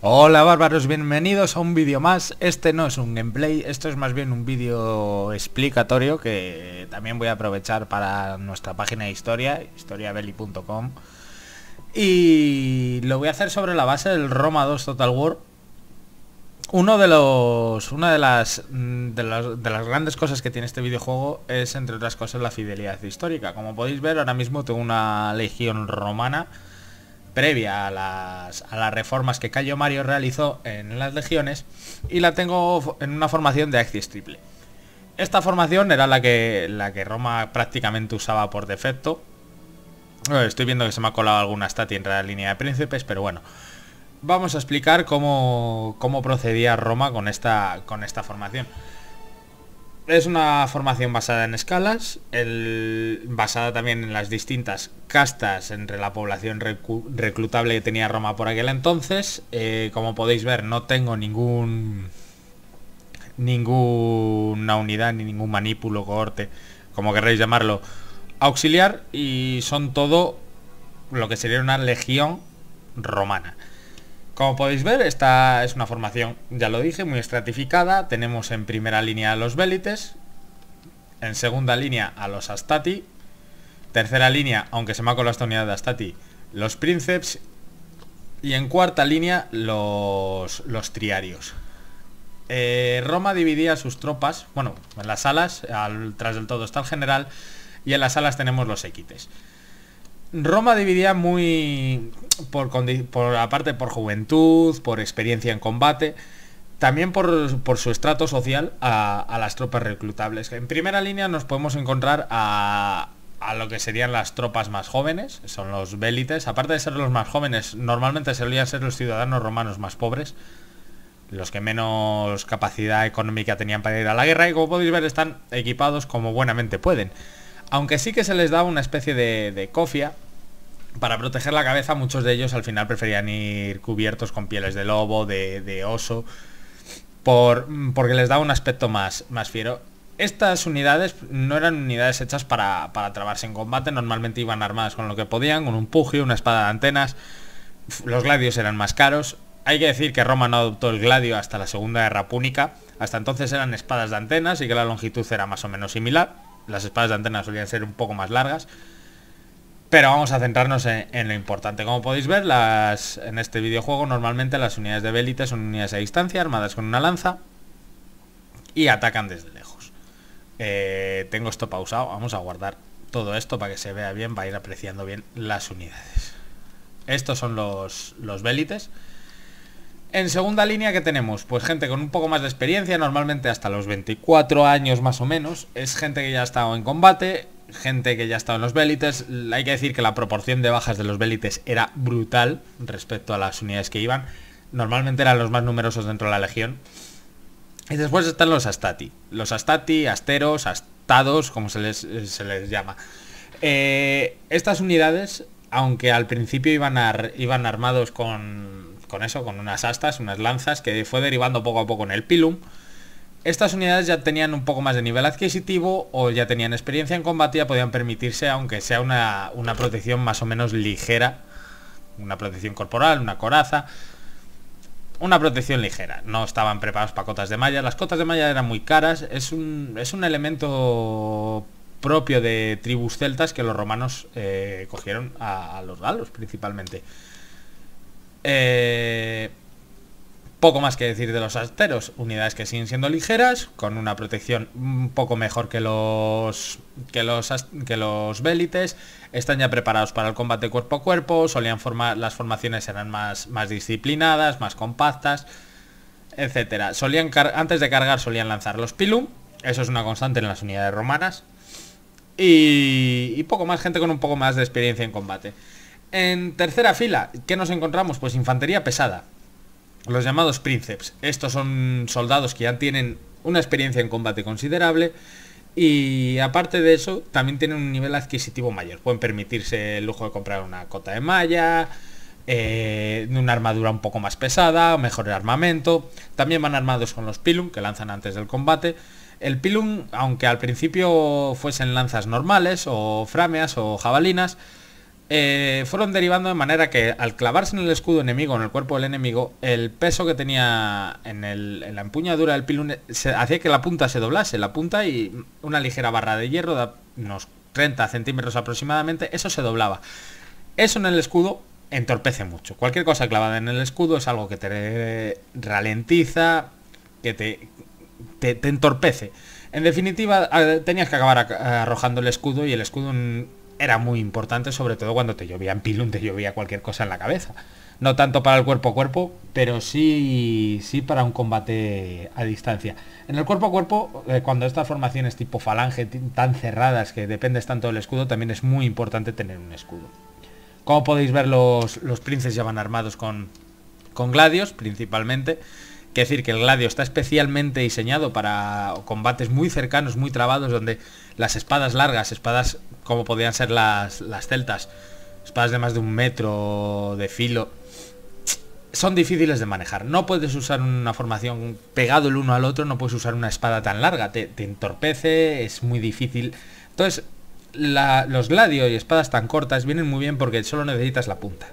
Hola bárbaros, bienvenidos a un vídeo más. Este no es un gameplay, esto es más bien un vídeo explicatorio que también voy a aprovechar para nuestra página de historia, historiabelly.com. Y lo voy a hacer sobre la base del Roma 2 Total War. Uno de los, una de las, de las, de las grandes cosas que tiene este videojuego es, entre otras cosas, la fidelidad histórica. Como podéis ver, ahora mismo tengo una legión romana previa a las, a las reformas que Cayo Mario realizó en las legiones y la tengo en una formación de Axis triple. Esta formación era la que, la que Roma prácticamente usaba por defecto. Eh, estoy viendo que se me ha colado alguna statia en la línea de príncipes, pero bueno. Vamos a explicar cómo, procedía Roma con esta, con esta formación es una formación basada en escalas, basada también en las distintas castas entre la población reclutable que tenía Roma por aquel entonces. Eh, como podéis ver, no tengo ningún ninguna unidad ni ningún manípulo, cohorte, como querréis llamarlo, auxiliar y son todo lo que sería una legión romana. Como podéis ver, esta es una formación, ya lo dije, muy estratificada. Tenemos en primera línea a los Bélites, en segunda línea a los Astati, tercera línea, aunque se me ha colado esta unidad de Astati, los Princeps y en cuarta línea los, los Triarios. Eh, Roma dividía sus tropas, bueno, en las alas, al, tras del todo está el general, y en las alas tenemos los equites. Roma dividía muy por, aparte por juventud, por experiencia en combate, también por, su estrato social a, las tropas reclutables. En primera línea nos podemos encontrar a, lo que serían las tropas más jóvenes, son los vélites... Aparte de ser los más jóvenes, normalmente solían ser los ciudadanos romanos más pobres, los que menos capacidad económica tenían para ir a la guerra y como podéis ver están equipados como buenamente pueden. Aunque sí que se les daba una especie de cofia para proteger la cabeza muchos de ellos al final preferían ir cubiertos con pieles de lobo, de, oso, por, porque les daba un aspecto más, más fiero. Estas unidades no eran unidades hechas para, para trabarse en combate, normalmente iban armadas con lo que podían, con un pugio, una espada de antenas. Los gladios eran más caros. Hay que decir que Roma no adoptó el gladio hasta la Segunda Guerra Púnica. Hasta entonces eran espadas de antenas y que la longitud era más o menos similar. Las espadas de antenas solían ser un poco más largas pero vamos a centrarnos en, lo importante. Como podéis ver, en este videojuego normalmente las unidades de velites son unidades a distancia, armadas con una lanza y atacan desde lejos. Eh, tengo esto pausado, vamos a guardar todo esto para que se vea bien, para ir apreciando bien las unidades. Estos son los, los En segunda línea, que tenemos? Pues gente con un poco más de experiencia, normalmente hasta los 24 años más o menos. Es gente que ya ha estado en combate, gente que ya estaba en los Bélites. Hay que decir que la proporción de bajas de los Bélites era brutal respecto a las unidades que iban. Normalmente eran los más numerosos dentro de la legión. Y después están los Astati. Los Astati, Asteros, Astados, como se les, llama. Eh, estas unidades, aunque al principio iban, iban armados con, con eso, con unas astas, unas lanzas, que fue derivando poco a poco en el Pilum, estas unidades ya tenían un poco más de nivel adquisitivo o ya tenían experiencia en combate y ya podían permitirse, aunque sea una, protección más o menos ligera, una protección corporal, una coraza, una protección ligera. No estaban preparados para cotas de malla. Las cotas de malla eran muy caras. Es un, elemento propio de tribus celtas que los romanos eh, cogieron a, los galos principalmente. Eh, poco más que decir de los asteros, unidades que siguen siendo ligeras, con una protección un poco mejor que los que los que los están ya preparados para el combate cuerpo a cuerpo, solían formar las formaciones eran más más disciplinadas, más compactas, etcétera. Solían antes de cargar solían lanzar los pilum, eso es una constante en las unidades romanas. Y, y poco más gente con un poco más de experiencia en combate. En tercera fila, ¿qué nos encontramos? Pues infantería pesada los llamados príncipes Estos son soldados que ya tienen una experiencia en combate considerable y aparte de eso también tienen un nivel adquisitivo mayor. Pueden permitirse el lujo de comprar una cota de malla, eh, una armadura un poco más pesada, mejor armamento. También van armados con los Pilum que lanzan antes del combate. El Pilum, aunque al principio fuesen lanzas normales o frameas o jabalinas, eh, fueron derivando de manera que al clavarse en el escudo enemigo, en el cuerpo del enemigo, el peso que tenía en, el, la empuñadura del pilón eh, hacía que la punta se doblase, la punta y una ligera barra de hierro de unos 30 centímetros aproximadamente, eso se doblaba. Eso en el escudo entorpece mucho. Cualquier cosa clavada en el escudo es algo que te ralentiza, que te, te, te entorpece. En definitiva, eh, tenías que acabar arrojando el escudo y el escudo era muy importante, sobre todo cuando te llovía en pilum, te llovía cualquier cosa en la cabeza. No tanto para el cuerpo a cuerpo, pero sí, sí para un combate a distancia. En el cuerpo a cuerpo, cuando eh, cuando estas formaciones tipo falange tan cerradas que dependes tanto del escudo, también es muy importante tener un escudo. Como podéis ver, los, los princes ya van armados con, con gladios principalmente. Quiero decir que el gladio está especialmente diseñado para combates muy cercanos, muy trabados, donde las espadas largas, espadas como podían ser las, las celtas, espadas de más de un metro de filo, son difíciles de manejar. No puedes usar una formación pegado el uno al otro, no puedes usar una espada tan larga, te, te entorpece, es muy difícil. Entonces, los gladios y espadas tan cortas vienen muy bien porque solo necesitas la punta.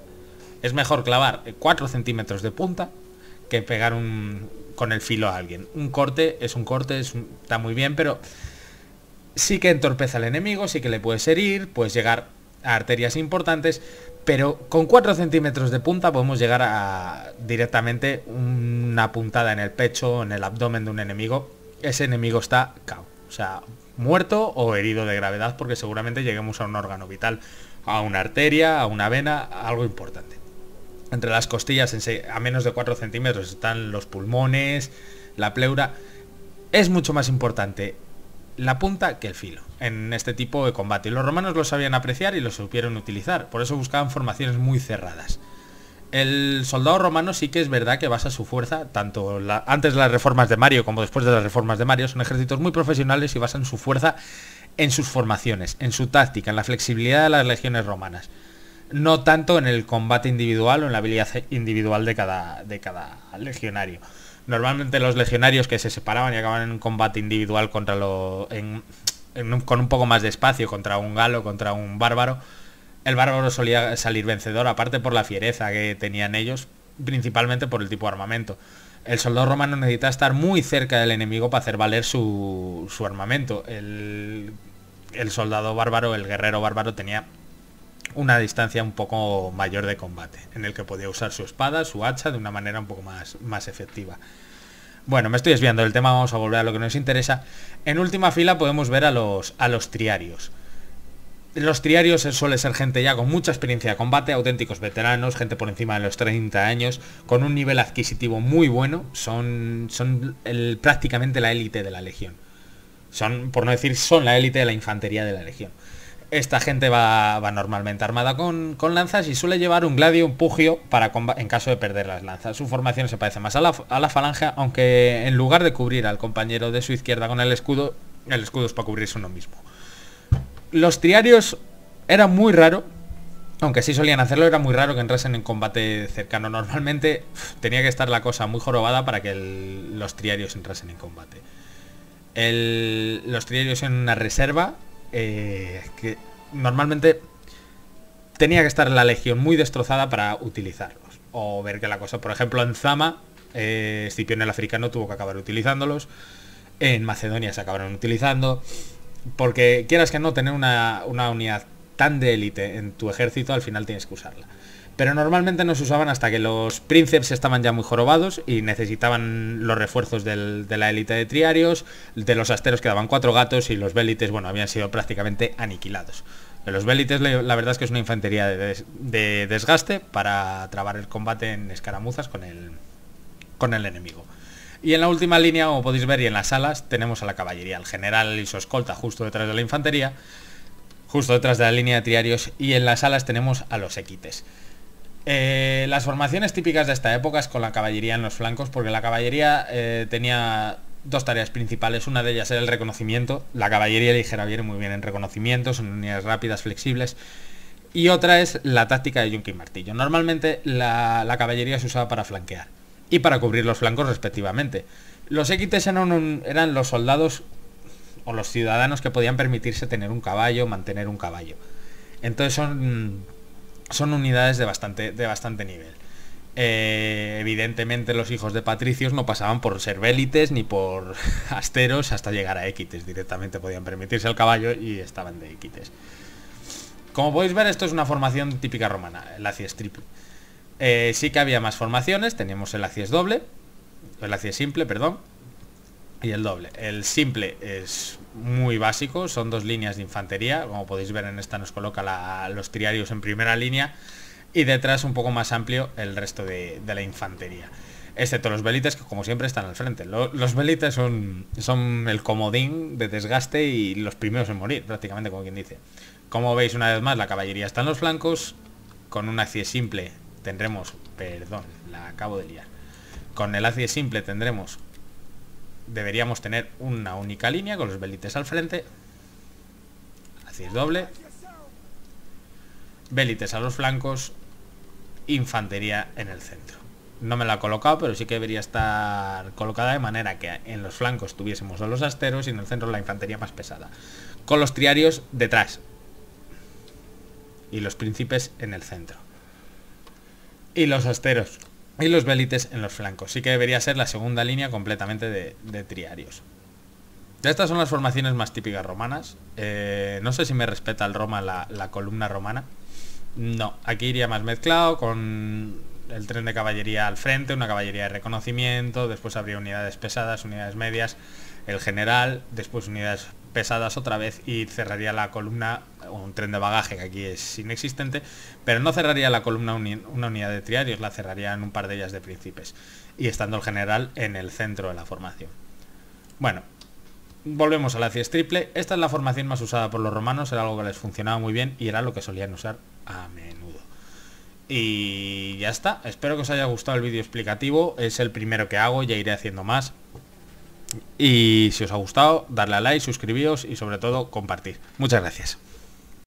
Es mejor clavar 4 centímetros de punta que pegar un, con el filo a alguien. Un corte es un corte, es, está muy bien, pero sí que entorpeza al enemigo, sí que le puedes herir, puedes llegar a arterias importantes, pero con 4 centímetros de punta podemos llegar a directamente una puntada en el pecho, en el abdomen de un enemigo. Ese enemigo está cao, o sea, muerto o herido de gravedad porque seguramente lleguemos a un órgano vital, a una arteria, a una vena, algo importante entre las costillas a menos de 4 centímetros están los pulmones, la pleura. Es mucho más importante la punta que el filo en este tipo de combate. Los romanos lo sabían apreciar y lo supieron utilizar, por eso buscaban formaciones muy cerradas. El soldado romano sí que es verdad que basa su fuerza, tanto antes de las reformas de Mario como después de las reformas de Mario, son ejércitos muy profesionales y basan su fuerza en sus formaciones, en su táctica, en la flexibilidad de las legiones romanas no tanto en el combate individual o en la habilidad individual de cada, de cada legionario. Normalmente los legionarios que se separaban y acababan en un combate individual contra lo, con un poco más de espacio, contra un galo, contra un bárbaro, el bárbaro solía salir vencedor, aparte por la fiereza que tenían ellos, principalmente por el tipo de armamento. El soldado romano necesita estar muy cerca del enemigo para hacer valer su, armamento. El, el soldado bárbaro, el guerrero bárbaro tenía una distancia un poco mayor de combate, en el que podía usar su espada, su hacha de una manera un poco más, más efectiva. Bueno, me estoy desviando del tema, vamos a volver a lo que nos interesa. En última fila podemos ver a los, a los triarios. Los triarios suele ser gente ya con mucha experiencia de combate, auténticos veteranos, gente por encima de los 30 años, con un nivel adquisitivo muy bueno, son, son prácticamente la élite de la legión. Son, por no decir, son la élite de la infantería de la legión. Esta gente va, normalmente armada con, lanzas y suele llevar un gladio, un pugio, para en caso de perder las lanzas. Su formación se parece más a la, falange, aunque en lugar de cubrir al compañero de su izquierda con el escudo, el escudo es para cubrirse uno mismo. Los triarios era muy raro, aunque sí solían hacerlo, era muy raro que entrasen en combate cercano. Normalmente tenía que estar la cosa muy jorobada para que los triarios entrasen en combate. los triarios en una reserva eh, normalmente tenía que estar la legión muy destrozada para utilizarlos. O ver que la cosa, por ejemplo, en Zama, eh, el africano tuvo que acabar utilizándolos. En Macedonia se acabaron utilizando. Porque quieras que no, tener una, una unidad tan de élite en tu ejército, al final tienes que usarla pero normalmente no se usaban hasta que los príncipes estaban ya muy jorobados y necesitaban los refuerzos de la élite de triarios, de los asteros quedaban cuatro gatos y los bélites, bueno, habían sido prácticamente aniquilados. los bélites la verdad es que es una infantería de, desgaste para trabar el combate en escaramuzas con el, con el enemigo. Y en la última línea, como podéis ver, y en las alas, tenemos a la caballería, el general y su escolta justo detrás de la infantería, justo detrás de la línea de triarios, y en las alas tenemos a los equites. Eh, las formaciones típicas de esta época es con la caballería en los flancos, porque la caballería eh, tenía dos tareas principales. Una de ellas era el reconocimiento. La caballería ligera viene muy bien en reconocimiento, son unidades rápidas, flexibles. Y otra es la táctica de yunque y martillo. Normalmente la, caballería se usaba para flanquear y para cubrir los flancos respectivamente. Los equites eran, eran los soldados o los ciudadanos que podían permitirse tener un caballo, mantener un caballo. Entonces son son unidades de bastante, de bastante nivel. Eh, evidentemente los hijos de patricios no pasaban por ser vélites ni por asteros hasta llegar a equites. Directamente podían permitirse el caballo y estaban de equites. Como podéis ver, esto es una formación típica romana, el acies triple. Eh, sí que había más formaciones, teníamos el acies doble, el acies simple, perdón, y el doble. El simple es muy básico, son dos líneas de infantería, como podéis ver en esta nos coloca los triarios en primera línea y detrás un poco más amplio el resto de, la infantería. Excepto los velites que como siempre están al frente. los velites son, son el comodín de desgaste y los primeros en morir, prácticamente como quien dice. Como veis una vez más la caballería está en los flancos, con un acie simple tendremos, perdón, la acabo de liar. Con el acie simple tendremos deberíamos tener una única línea con los Belites al frente. es doble. Belites a los flancos. Infantería en el centro. No me la ha colocado, pero sí que debería estar colocada de manera que en los flancos tuviésemos a los asteros y en el centro la infantería más pesada. Con los triarios detrás. Y los príncipes en el centro. Y los asteros y los velites en los flancos. Sí que debería ser la segunda línea completamente de, triarios. Estas son las formaciones más típicas romanas. Eh, no sé si me respeta el Roma la, la, columna romana. No, aquí iría más mezclado con el tren de caballería al frente, una caballería de reconocimiento, después habría unidades pesadas, unidades medias, el general, después unidades pesadas otra vez y cerraría la columna, un tren de bagaje que aquí es inexistente, pero no cerraría la columna una unidad de triarios, la cerraría en un par de ellas de príncipes, y estando el general en el centro de la formación. Bueno, volvemos a la cies triple, esta es la formación más usada por los romanos, era algo que les funcionaba muy bien y era lo que solían usar a menudo. Y ya está, espero que os haya gustado el vídeo explicativo, es el primero que hago, ya iré haciendo más. Y si os ha gustado, darle a like, suscribiros y sobre todo compartir. Muchas gracias.